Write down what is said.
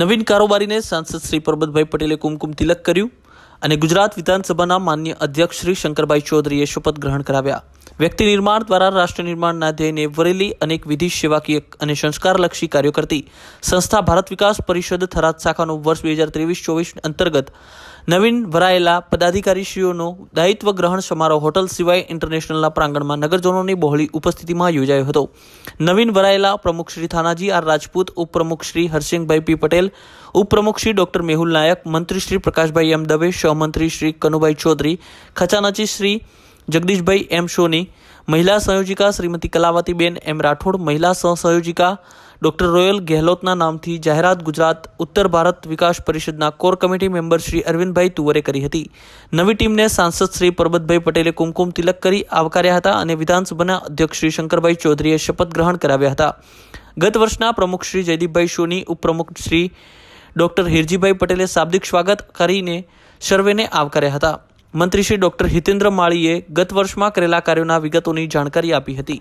નવીન કારોબારીને સાંસદ શ્રી પરબતભાઈ પટેલે કુમકુમ તિલક કર્યું અને ગુજરાત વિધાનસભાના માન્ય અધ્યક્ષ શ્રી શંકરભાઈ ચૌધરીએ શપથ ગ્રહણ કરાવ્યા વ્યક્તિ નિર્માણ દ્વારા રાષ્ટ્ર નિર્માણના ધ્યેયને વરેલી અનેક વિધિ સેવાકીય અને સંસ્કારલક્ષી કાર્યો કરતી સંસ્થા ભારત વિકાસ પરિષદ થરાદ શાખાનો વર્ષ બે હજાર ત્રેવીસ ચોવીસ અંતર્ગત નવીન ભરાયેલા પદાધિકારીશ્રીઓનો દાયિત્વ ગ્રહણ સમારોહ હોટલ સિવાય ઇન્ટરનેશનલના પ્રાંગણમાં નગરજનોની બહોળી ઉપસ્થિતિમાં યોજાયો હતો નવીન વરાયેલા પ્રમુખ શ્રી થાનાજી આર રાજપૂત ઉપપ્રમુખ શ્રી હરસિંહભાઈ પી પટેલ ઉપપ્રમુખ શ્રી ડોક્ટર મેહુલ નાયક મંત્રી શ્રી પ્રકાશભાઈ એમ દવે સહમંત્રી શ્રી કનુભાઈ ચૌધરી ખજાનાચી શ્રી જગદીશભાઈ એમ સોની મહિલા સંયોજિકા શ્રીમતી કલાવતીબેન એમ રાઠોડ મહિલા સહસંયોજિકા ડૉક્ટર રોયલ ગેહલોતના નામથી જાહેરાત ગુજરાત ઉત્તર ભારત વિકાસ પરિષદના core committee member Shri Arvindbhai તુવરે કરી હતી નવી ટીમને સાંસદ શ્રી પરબતભાઈ પટેલે કુમકુમ તિલક કરી આવકાર્યા હતા અને વિધાનસભાના અધ્યક્ષ શ્રી શંકરભાઈ ચૌધરીએ શપથ ગ્રહણ કરાવ્યા હતા ગત વર્ષના પ્રમુખ શ્રી જયદીપભાઈ સોની ઉપપ્રમુખ શ્રી ડોક્ટર હિરજીભાઈ પટેલે શાબ્દિક સ્વાગત કરીને સર્વેને આવકાર્યા હતા મંત્રી શ્રી ડોક્ટર હિતેન્દ્ર માળીએ ગત વર્ષમાં કરેલા કાર્યોના વિગતોની જાણકારી આપી હતી